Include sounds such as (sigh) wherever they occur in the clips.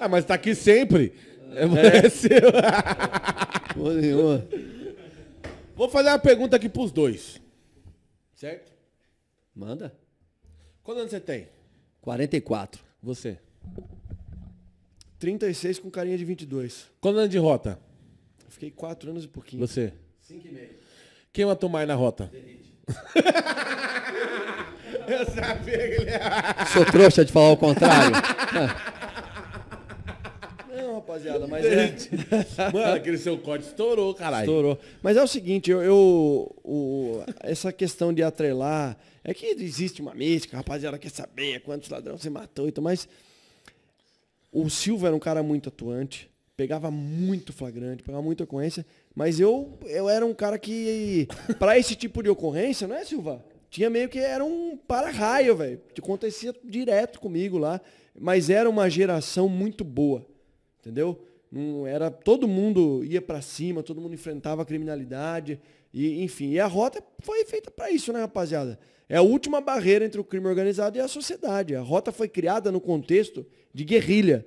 Ah, mas tá aqui sempre. É, é. é seu. Pô, (laughs) nenhuma. Vou fazer uma pergunta aqui pros dois. Certo? Manda. Quantos anos você tem? 44. Você? 36 com carinha de 22. Quantos anos de rota? Eu fiquei 4 anos e pouquinho. Você? 5 e meio. Quem matou mais na rota? Delete. (laughs) Eu sabia que ele ia... Sou trouxa de falar o contrário. (laughs) rapaziada. Mas é... (laughs) Mano, aquele seu corte estourou, caralho. Estourou. Mas é o seguinte, eu, eu o, essa questão de atrelar. É que existe uma mística, a rapaziada quer saber quantos ladrões você matou e então, mas. O Silva era um cara muito atuante, pegava muito flagrante, pegava muita ocorrência, mas eu, eu era um cara que, para esse tipo de ocorrência, não é, Silva? Tinha meio que era um para-raio, velho. Acontecia direto comigo lá, mas era uma geração muito boa entendeu? era todo mundo ia para cima, todo mundo enfrentava a criminalidade e enfim, e a rota foi feita para isso, né, rapaziada? É a última barreira entre o crime organizado e a sociedade. A rota foi criada no contexto de guerrilha.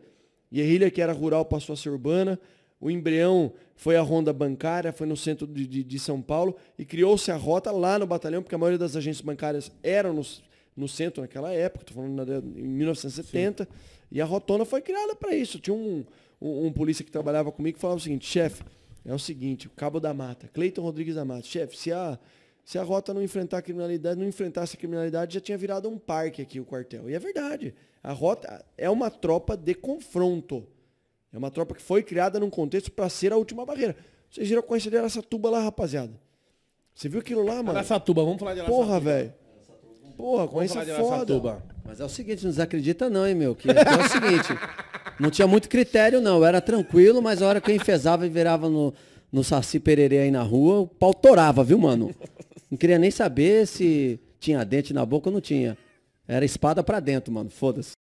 Guerrilha que era rural passou a ser urbana. O embrião foi a ronda bancária, foi no centro de, de, de São Paulo e criou-se a rota lá no batalhão, porque a maioria das agências bancárias eram nos, no centro naquela época, estou falando na, em 1970, Sim. e a Rotona foi criada para isso. Tinha um, um, um, polícia que trabalhava comigo que falava o seguinte, chefe, é o seguinte, o Cabo da Mata, Cleiton Rodrigues da Mata, chefe, se a, se a Rota não enfrentar a criminalidade, não enfrentasse a criminalidade, já tinha virado um parque aqui o quartel. E é verdade, a Rota é uma tropa de confronto. É uma tropa que foi criada num contexto para ser a última barreira. Vocês viram coincidência essa tuba lá, rapaziada? Você viu aquilo lá, mano? tuba vamos falar de Araçatuba. Porra, então. velho. Porra, concorrência é foda. Mas é o seguinte, não desacredita não, hein, meu? Que é o seguinte, não tinha muito critério, não. Era tranquilo, mas a hora que eu enfesava e virava no, no Saci Pererê aí na rua, o pau torava, viu, mano? Não queria nem saber se tinha dente na boca ou não tinha. Era espada pra dentro, mano. Foda-se.